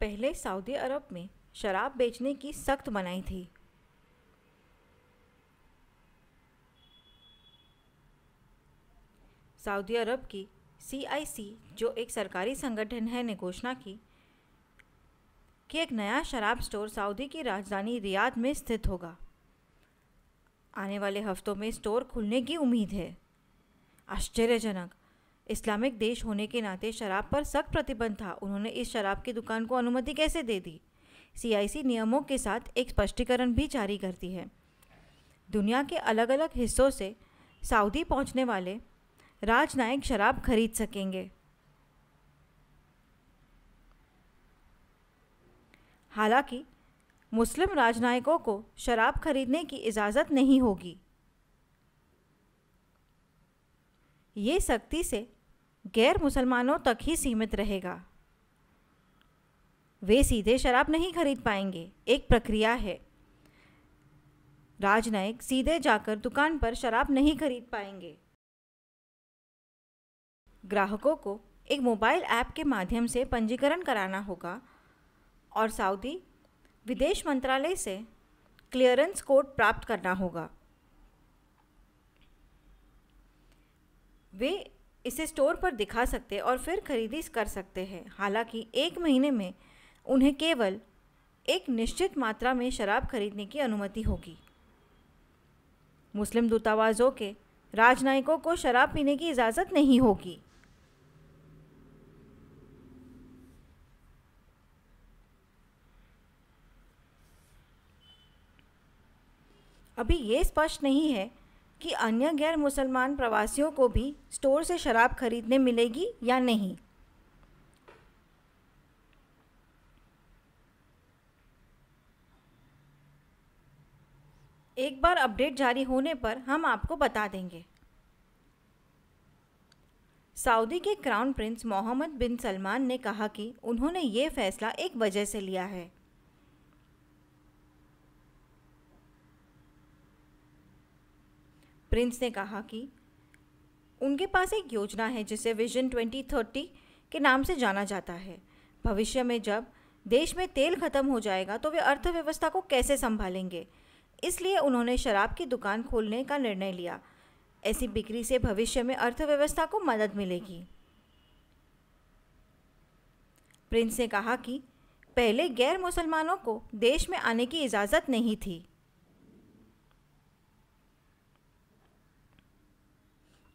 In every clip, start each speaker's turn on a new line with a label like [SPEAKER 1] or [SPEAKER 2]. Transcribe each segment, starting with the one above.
[SPEAKER 1] पहले सऊदी अरब में शराब बेचने की सख्त मनाही थी सऊदी अरब की सीआईसी जो एक सरकारी संगठन है ने घोषणा की कि एक नया शराब स्टोर सऊदी की राजधानी रियाद में स्थित होगा आने वाले हफ्तों में स्टोर खुलने की उम्मीद है आश्चर्यजनक इस्लामिक देश होने के नाते शराब पर सख्त प्रतिबंध था उन्होंने इस शराब की दुकान को अनुमति कैसे दे दी सीआईसी नियमों के साथ एक स्पष्टीकरण भी जारी करती है दुनिया के अलग अलग हिस्सों से सऊदी पहुंचने वाले राजनायक शराब खरीद सकेंगे हालांकि मुस्लिम राजनायकों को शराब खरीदने की इजाज़त नहीं होगी ये सख्ती से गैर मुसलमानों तक ही सीमित रहेगा वे सीधे शराब नहीं खरीद पाएंगे एक प्रक्रिया है राजनयिक सीधे जाकर दुकान पर शराब नहीं खरीद पाएंगे ग्राहकों को एक मोबाइल ऐप के माध्यम से पंजीकरण कराना होगा और सऊदी विदेश मंत्रालय से क्लियरेंस कोड प्राप्त करना होगा वे इसे स्टोर पर दिखा सकते और फिर खरीदी कर सकते हैं हालांकि एक महीने में उन्हें केवल एक निश्चित मात्रा में शराब खरीदने की अनुमति होगी मुस्लिम दूतावासों के राजनयिकों को शराब पीने की इजाज़त नहीं होगी अभी ये स्पष्ट नहीं है कि अन्य गैर मुसलमान प्रवासियों को भी स्टोर से शराब खरीदने मिलेगी या नहीं एक बार अपडेट जारी होने पर हम आपको बता देंगे सऊदी के crown prince Mohammed bin Salman ने कहा कि उन्होंने ये फैसला एक वजह से लिया है प्रिंस ने कहा कि उनके पास एक योजना है जिसे विजन 2030 के नाम से जाना जाता है भविष्य में जब देश में तेल खत्म हो जाएगा तो वे अर्थव्यवस्था को कैसे संभालेंगे इसलिए उन्होंने शराब की दुकान खोलने का निर्णय लिया ऐसी बिक्री से भविष्य में अर्थव्यवस्था को मदद मिलेगी प्रिंस ने कहा कि पहले गैर मुसलमानों को देश में आने की इजाज़त नहीं थी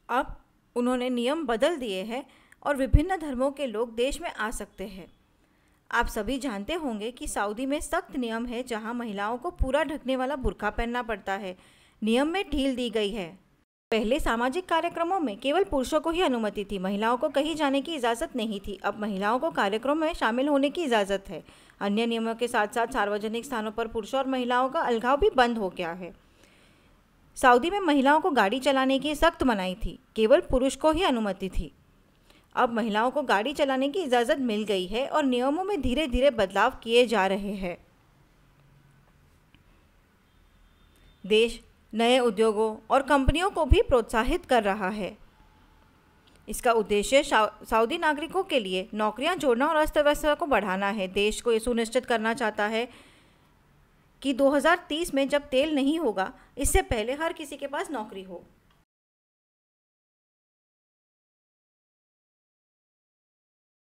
[SPEAKER 1] अब उन्होंने नियम बदल दिए हैं और विभिन्न धर्मों के लोग देश में आ सकते हैं आप सभी जानते होंगे कि सऊदी में सख्त नियम है जहां महिलाओं को पूरा ढकने वाला बुरखा पहनना पड़ता है नियम में ढील दी गई है पहले सामाजिक कार्यक्रमों में केवल पुरुषों को ही अनुमति थी महिलाओं को कहीं जाने की इजाज़त नहीं थी अब महिलाओं को कार्यक्रम में शामिल होने की इजाज़त है अन्य नियमों के साथ साथ सार्वजनिक स्थानों पर पुरुषों और महिलाओं का अलगाव भी बंद हो गया है सऊदी में महिलाओं को गाड़ी चलाने की सख्त मनाही थी केवल पुरुष को ही अनुमति थी अब महिलाओं को गाड़ी चलाने की इजाज़त मिल गई है और नियमों में धीरे धीरे बदलाव किए जा रहे हैं देश नए उद्योगों और कंपनियों को भी प्रोत्साहित कर रहा है इसका उद्देश्य सऊदी नागरिकों के लिए नौकरियां जोड़ना और अर्थव्यवस्था को बढ़ाना है देश को ये सुनिश्चित करना चाहता है कि 2030 में जब तेल नहीं होगा इससे पहले हर किसी के पास नौकरी हो